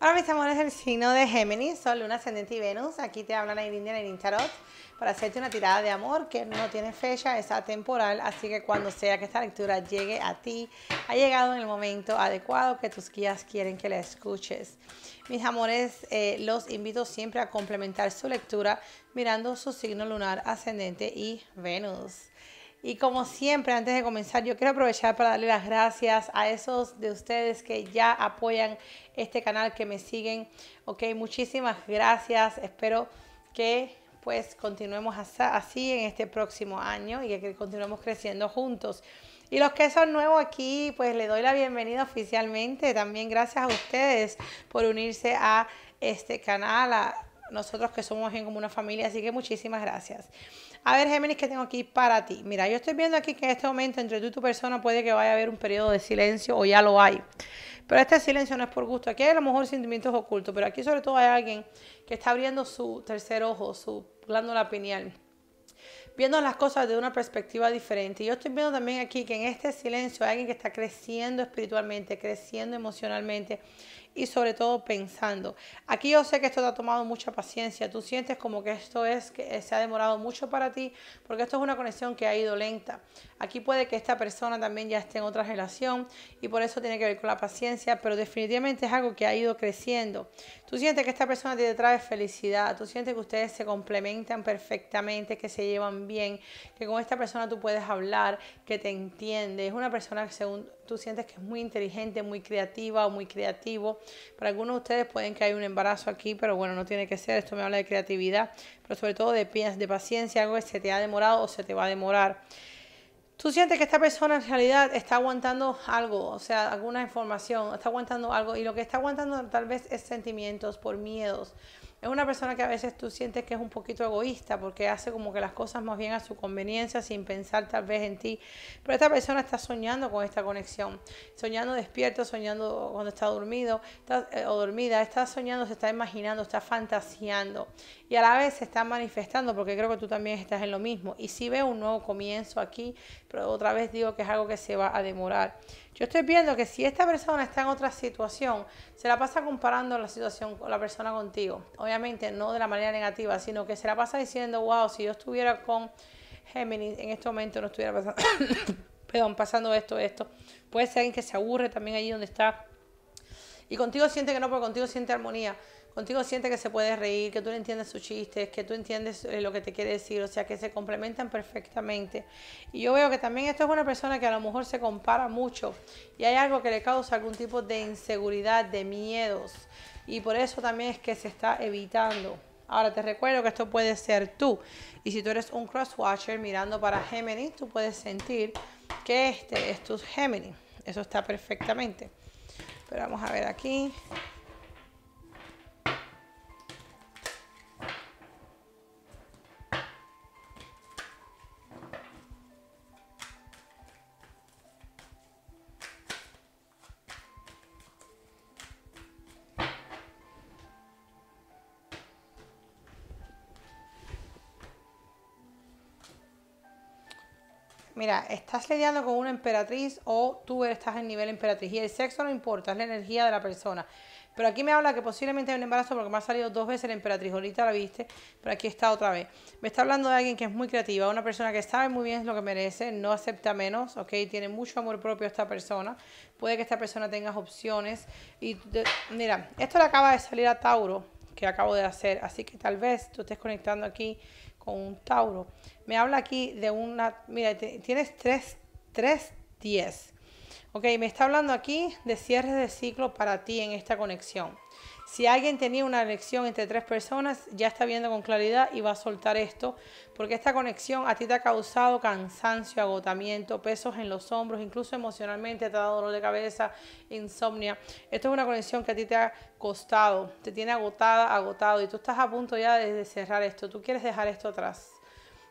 Hola mis amores el signo de Géminis, Sol, Luna, Ascendente y Venus, aquí te hablan en India, en para hacerte una tirada de amor que no tiene fecha, es temporal, así que cuando sea que esta lectura llegue a ti, ha llegado en el momento adecuado que tus guías quieren que la escuches. Mis amores, eh, los invito siempre a complementar su lectura mirando su signo lunar, ascendente y Venus. Y como siempre, antes de comenzar, yo quiero aprovechar para darle las gracias a esos de ustedes que ya apoyan este canal, que me siguen. Ok, muchísimas gracias. Espero que pues continuemos así en este próximo año y que continuemos creciendo juntos. Y los que son nuevos aquí, pues les doy la bienvenida oficialmente. También gracias a ustedes por unirse a este canal, a nosotros que somos en como una familia. Así que muchísimas gracias. A ver, Géminis, ¿qué tengo aquí para ti? Mira, yo estoy viendo aquí que en este momento entre tú y tu persona puede que vaya a haber un periodo de silencio o ya lo hay. Pero este silencio no es por gusto. Aquí hay a lo mejor sentimientos ocultos, pero aquí sobre todo hay alguien que está abriendo su tercer ojo, su glándula pineal viendo las cosas de una perspectiva diferente. Yo estoy viendo también aquí que en este silencio hay alguien que está creciendo espiritualmente, creciendo emocionalmente y sobre todo pensando. Aquí yo sé que esto te ha tomado mucha paciencia, tú sientes como que esto es que se ha demorado mucho para ti, porque esto es una conexión que ha ido lenta. Aquí puede que esta persona también ya esté en otra relación y por eso tiene que ver con la paciencia, pero definitivamente es algo que ha ido creciendo. Tú sientes que esta persona te trae felicidad, tú sientes que ustedes se complementan perfectamente, que se llevan bien, que con esta persona tú puedes hablar, que te entiende. Es una persona que según tú sientes que es muy inteligente, muy creativa o muy creativo. Para algunos de ustedes pueden que hay un embarazo aquí, pero bueno, no tiene que ser. Esto me habla de creatividad, pero sobre todo de, de paciencia, algo que se te ha demorado o se te va a demorar tú sientes que esta persona en realidad está aguantando algo, o sea, alguna información, está aguantando algo, y lo que está aguantando tal vez es sentimientos por miedos. Es una persona que a veces tú sientes que es un poquito egoísta porque hace como que las cosas más bien a su conveniencia sin pensar tal vez en ti. Pero esta persona está soñando con esta conexión, soñando despierto, soñando cuando está dormido eh, o dormida, está soñando, se está imaginando, está fantaseando y a la vez se está manifestando porque creo que tú también estás en lo mismo. Y si sí veo un nuevo comienzo aquí, pero otra vez digo que es algo que se va a demorar. Yo estoy viendo que si esta persona está en otra situación, se la pasa comparando la situación con la persona contigo. Obviamente no de la manera negativa, sino que se la pasa diciendo, wow, si yo estuviera con Géminis en este momento no estuviera pasando, perdón, pasando esto, esto. Puede ser alguien que se aburre también allí donde está. Y contigo siente que no, pero contigo siente armonía contigo siente que se puede reír, que tú le entiendes sus chistes, que tú entiendes eh, lo que te quiere decir, o sea, que se complementan perfectamente. Y yo veo que también esto es una persona que a lo mejor se compara mucho y hay algo que le causa algún tipo de inseguridad, de miedos, y por eso también es que se está evitando. Ahora te recuerdo que esto puede ser tú. Y si tú eres un crosswatcher mirando para Gemini, tú puedes sentir que este es tu Gemini. Eso está perfectamente. Pero vamos a ver aquí. Mira, estás lidiando con una emperatriz o tú estás en nivel emperatriz y el sexo no importa, es la energía de la persona. Pero aquí me habla que posiblemente hay un embarazo porque me ha salido dos veces la emperatriz, ahorita la viste, pero aquí está otra vez. Me está hablando de alguien que es muy creativa, una persona que sabe muy bien lo que merece, no acepta menos, ¿ok? Tiene mucho amor propio esta persona. Puede que esta persona tenga opciones. Y mira, esto le acaba de salir a Tauro, que acabo de hacer, así que tal vez tú estés conectando aquí con un Tauro. Me habla aquí de una, mira, tienes tres, tres diez... Ok, me está hablando aquí de cierres de ciclo para ti en esta conexión. Si alguien tenía una elección entre tres personas, ya está viendo con claridad y va a soltar esto, porque esta conexión a ti te ha causado cansancio, agotamiento, pesos en los hombros, incluso emocionalmente te ha dado dolor de cabeza, insomnia. Esto es una conexión que a ti te ha costado, te tiene agotada, agotado, y tú estás a punto ya de cerrar esto, tú quieres dejar esto atrás.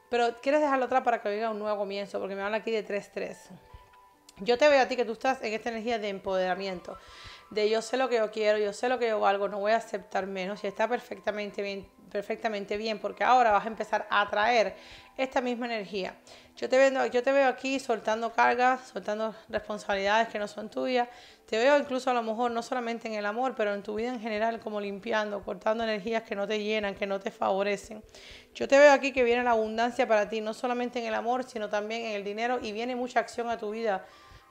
Pero quieres dejarlo atrás para que venga un nuevo comienzo, porque me hablan aquí de 3-3. Yo te veo a ti que tú estás en esta energía de empoderamiento, de yo sé lo que yo quiero, yo sé lo que yo valgo, no voy a aceptar menos y está perfectamente bien, perfectamente bien, porque ahora vas a empezar a atraer esta misma energía. Yo te, veo, yo te veo aquí soltando cargas, soltando responsabilidades que no son tuyas. Te veo incluso a lo mejor no solamente en el amor, pero en tu vida en general como limpiando, cortando energías que no te llenan, que no te favorecen. Yo te veo aquí que viene la abundancia para ti, no solamente en el amor, sino también en el dinero y viene mucha acción a tu vida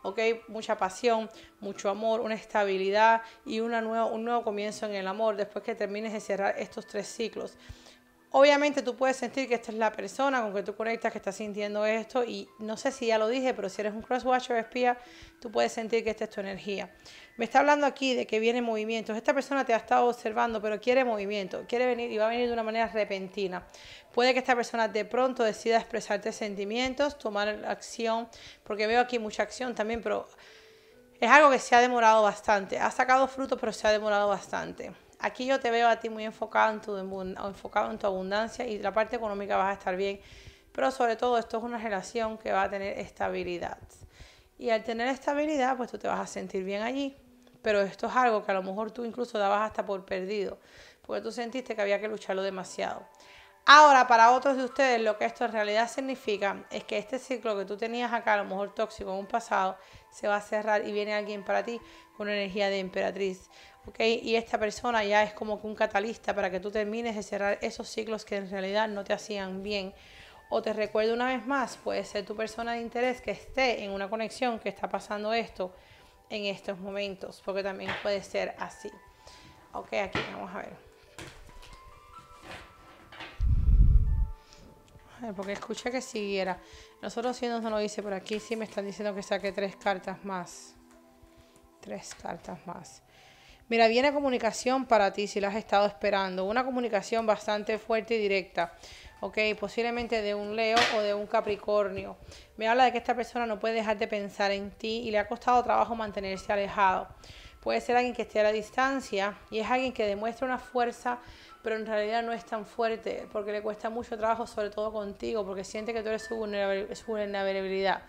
¿ok? Mucha pasión, mucho amor, una estabilidad y una un nuevo comienzo en el amor después que termines de cerrar estos tres ciclos. Obviamente tú puedes sentir que esta es la persona con que tú conectas que está sintiendo esto y no sé si ya lo dije, pero si eres un crosswatcher espía, tú puedes sentir que esta es tu energía. Me está hablando aquí de que viene movimiento. Esta persona te ha estado observando, pero quiere movimiento, quiere venir y va a venir de una manera repentina. Puede que esta persona de pronto decida expresarte sentimientos, tomar acción, porque veo aquí mucha acción también, pero es algo que se ha demorado bastante. Ha sacado frutos, pero se ha demorado bastante. Aquí yo te veo a ti muy enfocado en tu, enfocado en tu abundancia y la parte económica vas a estar bien, pero sobre todo esto es una relación que va a tener estabilidad. Y al tener estabilidad, pues tú te vas a sentir bien allí. Pero esto es algo que a lo mejor tú incluso dabas hasta por perdido, porque tú sentiste que había que lucharlo demasiado. Ahora, para otros de ustedes, lo que esto en realidad significa es que este ciclo que tú tenías acá, a lo mejor tóxico en un pasado, se va a cerrar y viene alguien para ti con energía de emperatriz y esta persona ya es como que un catalista para que tú termines de cerrar esos ciclos que en realidad no te hacían bien. O te recuerdo una vez más, puede ser tu persona de interés que esté en una conexión que está pasando esto en estos momentos, porque también puede ser así. Ok, aquí vamos a ver. porque escuché que siguiera. Nosotros sí nos lo dice, por aquí sí me están diciendo que saque tres cartas más. Tres cartas más. Mira, viene comunicación para ti si la has estado esperando. Una comunicación bastante fuerte y directa. ¿ok? Posiblemente de un Leo o de un Capricornio. Me habla de que esta persona no puede dejar de pensar en ti y le ha costado trabajo mantenerse alejado. Puede ser alguien que esté a la distancia y es alguien que demuestra una fuerza, pero en realidad no es tan fuerte porque le cuesta mucho trabajo, sobre todo contigo, porque siente que tú eres su vulnerabilidad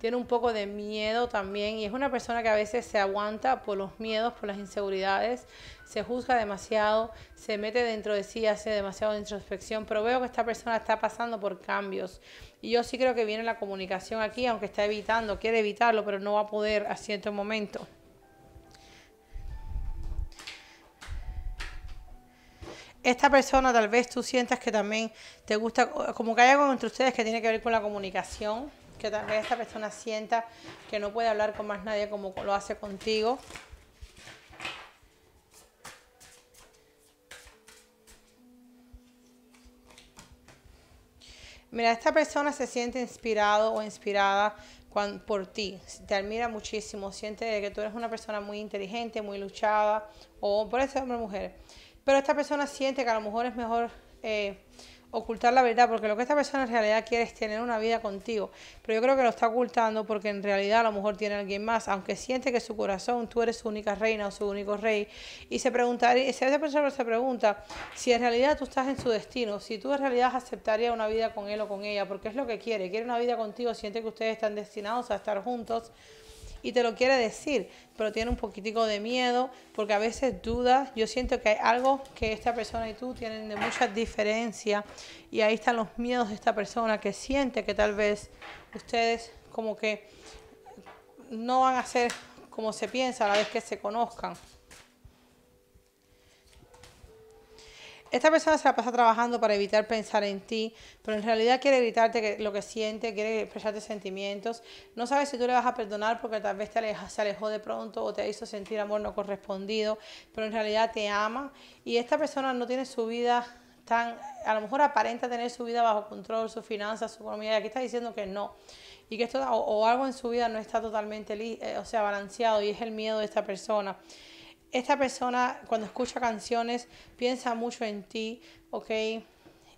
tiene un poco de miedo también y es una persona que a veces se aguanta por los miedos, por las inseguridades, se juzga demasiado, se mete dentro de sí, hace demasiado introspección, pero veo que esta persona está pasando por cambios y yo sí creo que viene la comunicación aquí, aunque está evitando, quiere evitarlo, pero no va a poder a cierto momento. esta persona tal vez tú sientas que también te gusta, como que hay algo entre ustedes que tiene que ver con la comunicación, que también esta persona sienta que no puede hablar con más nadie como lo hace contigo. Mira, esta persona se siente inspirado o inspirada por ti, te admira muchísimo, siente que tú eres una persona muy inteligente, muy luchada, o por ese hombre o mujer. Pero esta persona siente que a lo mejor es mejor eh, ocultar la verdad, porque lo que esta persona en realidad quiere es tener una vida contigo, pero yo creo que lo está ocultando porque en realidad a lo mejor tiene alguien más, aunque siente que su corazón tú eres su única reina o su único rey, y se preguntaría, esa persona se pregunta si en realidad tú estás en su destino, si tú en realidad aceptarías una vida con él o con ella, porque es lo que quiere, quiere una vida contigo, siente que ustedes están destinados a estar juntos, y te lo quiere decir, pero tiene un poquitico de miedo porque a veces dudas. Yo siento que hay algo que esta persona y tú tienen de mucha diferencia y ahí están los miedos de esta persona que siente que tal vez ustedes como que no van a ser como se piensa a la vez que se conozcan. esta persona se la pasa trabajando para evitar pensar en ti, pero en realidad quiere gritarte lo que siente, quiere expresarte sentimientos. No sabe si tú le vas a perdonar porque tal vez te se alejó de pronto o te hizo sentir amor no correspondido, pero en realidad te ama. Y esta persona no tiene su vida tan, a lo mejor aparenta tener su vida bajo control, su finanzas, su economía, y aquí está diciendo que no. Y que esto, o, algo en su vida no está totalmente, eh, o sea, balanceado y es el miedo de esta persona esta persona cuando escucha canciones piensa mucho en ti, ¿ok?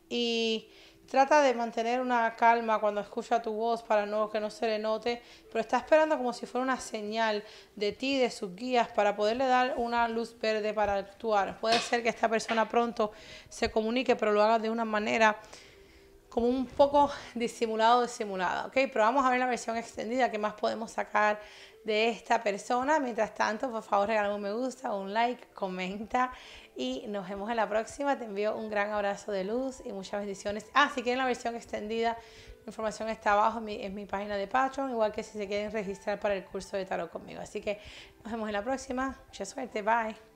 Y trata de mantener una calma cuando escucha tu voz para no que no se le note, pero está esperando como si fuera una señal de ti, de sus guías, para poderle dar una luz verde para actuar. Puede ser que esta persona pronto se comunique, pero lo haga de una manera como un poco disimulado disimulada, ¿ok? Pero vamos a ver la versión extendida, qué más podemos sacar de esta persona. Mientras tanto, por favor, regálame un me gusta, un like, comenta y nos vemos en la próxima. Te envío un gran abrazo de luz y muchas bendiciones. Ah, si quieren la versión extendida, la información está abajo en mi, en mi página de Patreon, igual que si se quieren registrar para el curso de tarot conmigo. Así que nos vemos en la próxima. Mucha suerte, bye.